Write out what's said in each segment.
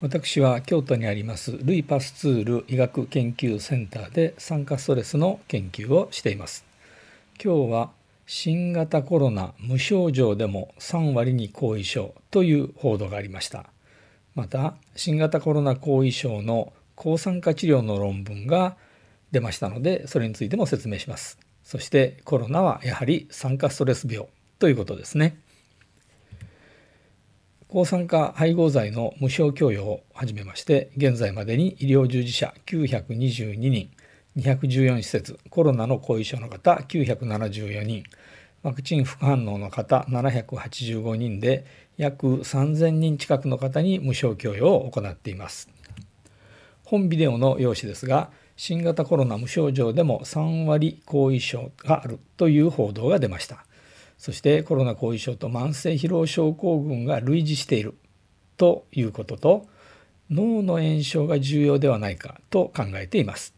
私は京都にありますルイ・パスツール医学研究センターで酸化ストレスの研究をしています。今日は新型コロナ無症状でも3割に後遺症という報道がありました。また新型コロナ後遺症の抗酸化治療の論文が出ましたのでそれについても説明します。そしてコロナはやはり酸化ストレス病ということですね。抗酸化配合剤の無償供与を始めまして現在までに医療従事者922人214施設コロナの後遺症の方974人ワクチン副反応の方785人で約3000人近くの方に無償供与を行っています本ビデオの用紙ですが新型コロナ無症状でも3割後遺症があるという報道が出ましたそしてコロナ後遺症と慢性疲労症候群が類似しているということと脳の炎症が重要ではないかと考えています。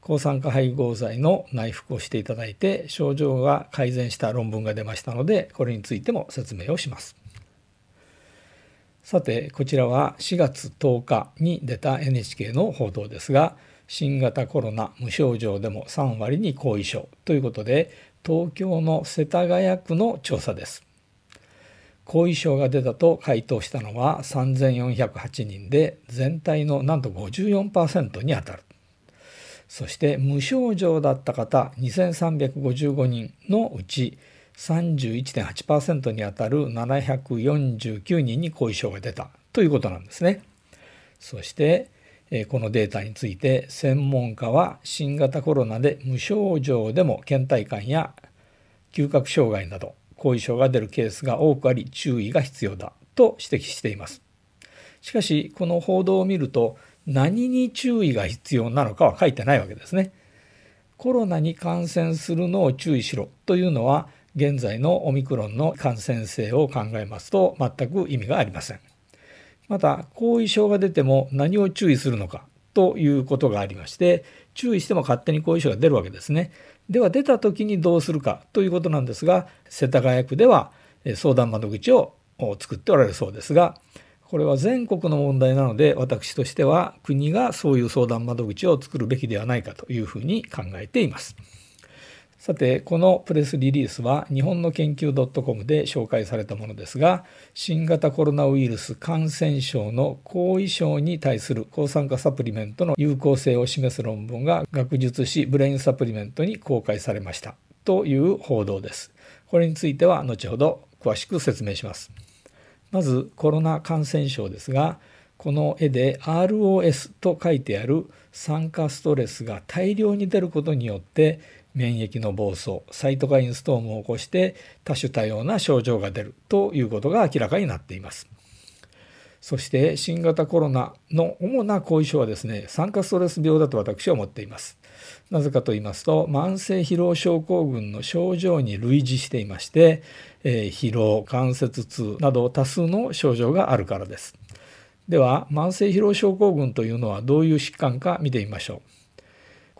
抗酸化配合剤の内服をしていただいて症状が改善した論文が出ましたのでこれについても説明をします。さてこちらは4月10日に出た NHK の報道ですが新型コロナ無症状でも3割に後遺症ということで東京の世田谷区の調査です。後遺症が出たと回答したのは3408人で全体のなんと54%にあたる。そして無症状だった方2355人のうち31.8%にあたる749人に後遺症が出たということなんですね。そしてこのデータについて専門家は新型コロナで無症状でも倦怠感や嗅覚障害など後遺症が出るケースが多くあり注意が必要だと指摘していますしかしこの報道を見ると何に注意が必要なのかは書いてないわけですねコロナに感染するのを注意しろというのは現在のオミクロンの感染性を考えますと全く意味がありませんまた後遺症が出ても何を注意するのかということがありまして注意しても勝手に後遺症が出るわけですね。では出た時にどうするかということなんですが世田谷区では相談窓口を作っておられるそうですがこれは全国の問題なので私としては国がそういう相談窓口を作るべきではないかというふうに考えています。さてこのプレスリリースは日本の研究 .com で紹介されたものですが新型コロナウイルス感染症の後遺症に対する抗酸化サプリメントの有効性を示す論文が学術誌ブレインサプリメントに公開されましたという報道です。これについては後ほど詳しく説明します。まずコロナ感染症ですがこの絵で ROS と書いてある酸化ストレスが大量に出ることによって免疫の暴走サイトカインストームを起こして多種多様な症状が出るということが明らかになっています。そして新型コロナの主な後遺症はですね酸化ストレス病だと私は思っています。なぜかと言いますと慢性疲労症候群の症状に類似していまして、えー、疲労関節痛など多数の症状があるからです。では慢性疲労症候群というのはどういう疾患か見てみましょう。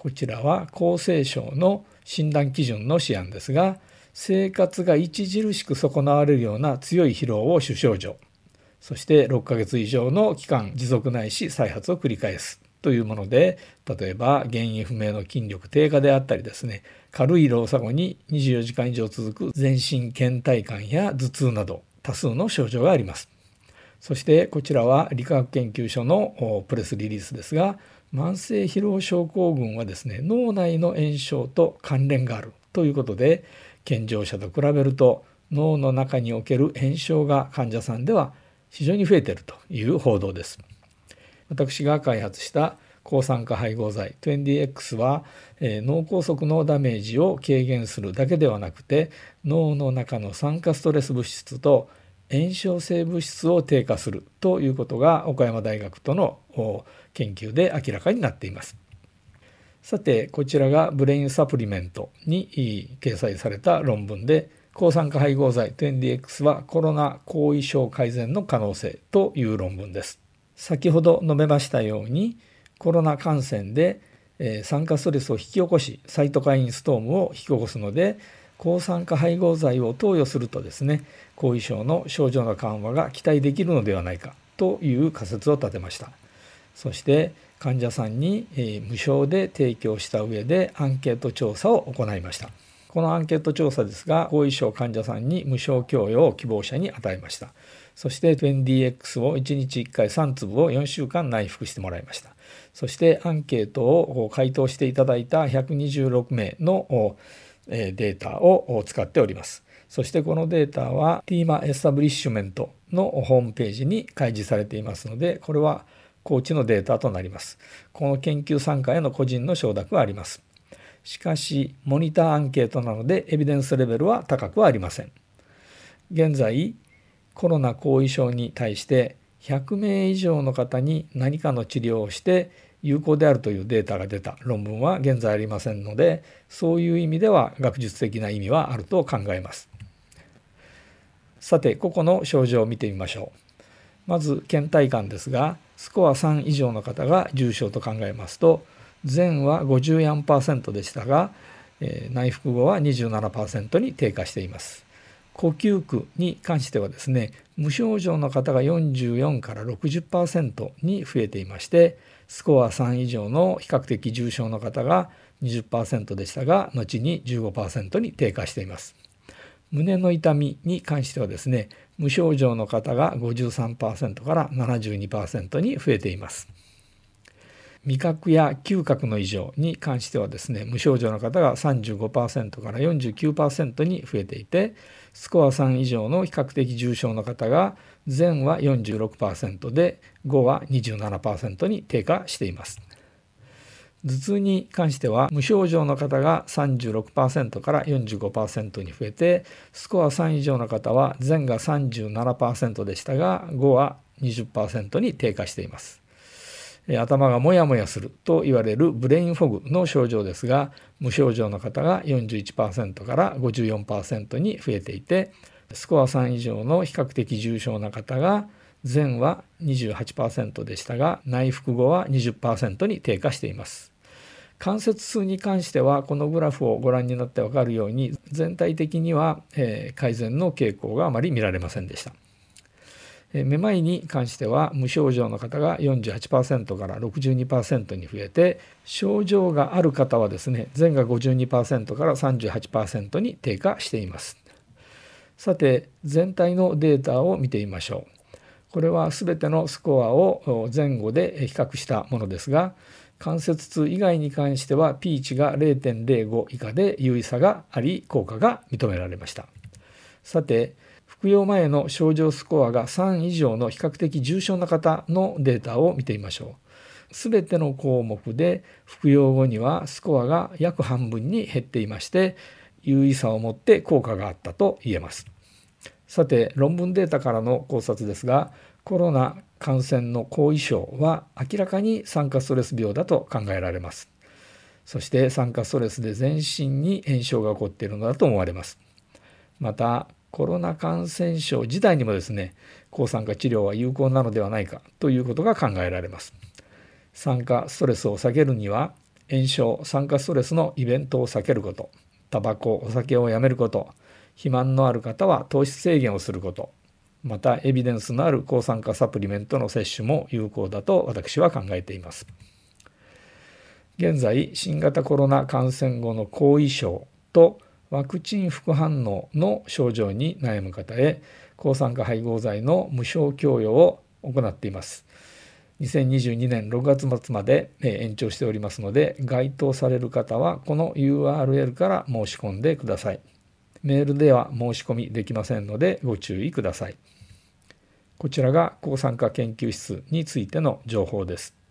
こちらは厚生省の診断基準の試案ですが生活が著しく損なわれるような強い疲労を主症状そして6ヶ月以上の期間持続ないし再発を繰り返すというもので例えば原因不明の筋力低下であったりですね軽い労作後に24時間以上続く全身倦怠感や頭痛など多数の症状がありますそしてこちらは理化学研究所のプレスリリースですが慢性疲労症候群はですね脳内の炎症と関連があるということで健常者と比べると脳の中における炎症が患者さんでは非常に増えているという報道です。私が開発した抗酸化配合剤 20X は、えー、脳梗塞のダメージを軽減するだけではなくて脳の中の酸化ストレス物質と炎症性物質を低下するということが岡山大学との研究で明らかになっています。さてこちらがブレインサプリメントに掲載された論文で抗酸化配合剤 20DX はコロナ後遺症改善の可能性という論文です。先ほど述べましたようにコロナ感染で酸化ストレスを引き起こしサイトカインストームを引き起こすので抗酸化配合剤を投与するとですね後遺症の症状の緩和が期待できるのではないかという仮説を立てましたそして患者さんに、無償で提供した上でアンケート調査を行いましたこのアンケート調査ですが後遺症患者さんに無償供与を希望者に与えましたそして 20DX を1日1回3粒を4週間内服してもらいましたそしてアンケートを回答していただいた126名のデータを使っております。そしてこのデータは TMA エスタブリッシュメントのホームページに開示されていますので、これは高知のデータとなります。この研究参加への個人の承諾はあります。しかし、モニターアンケートなのでエビデンスレベルは高くはありません。現在、コロナ後遺症に対して100名以上の方に何かの治療をして有効であるというデータが出た論文は現在ありませんのでそういう意味では学術的な意味はあると考えます。さて個々の症状を見てみましょう。まず倦怠感ですがスコア3以上の方が重症と考えますと前は54%でしたが、え内服後は27%に低下しています。呼吸区に関してはですね無症状の方が44から60%に増えていましてスコア3以上の比較的重症の方が20%でしたが後に15%に低下しています。胸の痛みに関してはですね無症状の方が53%から72%に増えています。味覚や嗅覚の異常に関してはですね無症状の方が35%から49%に増えていてスコア3以上の比較的重症の方が全は46%で5は27%に低下しています。頭痛に関しては無症状の方が36%から45%に増えてスコア3以上の方は全が37%でしたが5は20%に低下しています。頭がモヤモヤすると言われるブレインフォグの症状ですが無症状の方が41%から54%に増えていてスコア3以上の比較的重症な方が前は28%でしたが内服後は20%に低下しています。関節痛に関してはこのグラフをご覧になってわかるように全体的には、改善の傾向があまり見られませんでした。めまいに関しては無症状の方が48%から62%に増えて症状がある方はですね全が52%から38%に低下していますさて全体のデータを見てみましょうこれは全てのスコアを前後で比較したものですが関節痛以外に関してはピーチが0.05以下で優位差があり効果が認められましたさて服用前の症状スコアが3以上の比較的重症な方のデータを見てみましょう。すべての項目で服用後にはスコアが約半分に減っていまして、有意差をもって効果があったと言えます。さて、論文データからの考察ですが、コロナ感染の後遺症は明らかに酸化ストレス病だと考えられます。そして酸化ストレスで全身に炎症が起こっているのだと思われます。またコロナ感染症自体にもですね抗酸化治療は有効なのではないかということが考えられます酸化ストレスを避けるには炎症酸化ストレスのイベントを避けることタバコお酒をやめること肥満のある方は糖質制限をすることまたエビデンスのある抗酸化サプリメントの摂取も有効だと私は考えています現在新型コロナ感染後の後遺症とワクチン副反応の症状に悩む方へ抗酸化配合剤の無償供与を行っています2022年6月末まで延長しておりますので該当される方はこの URL から申し込んでくださいメールでは申し込みできませんのでご注意くださいこちらが抗酸化研究室についての情報です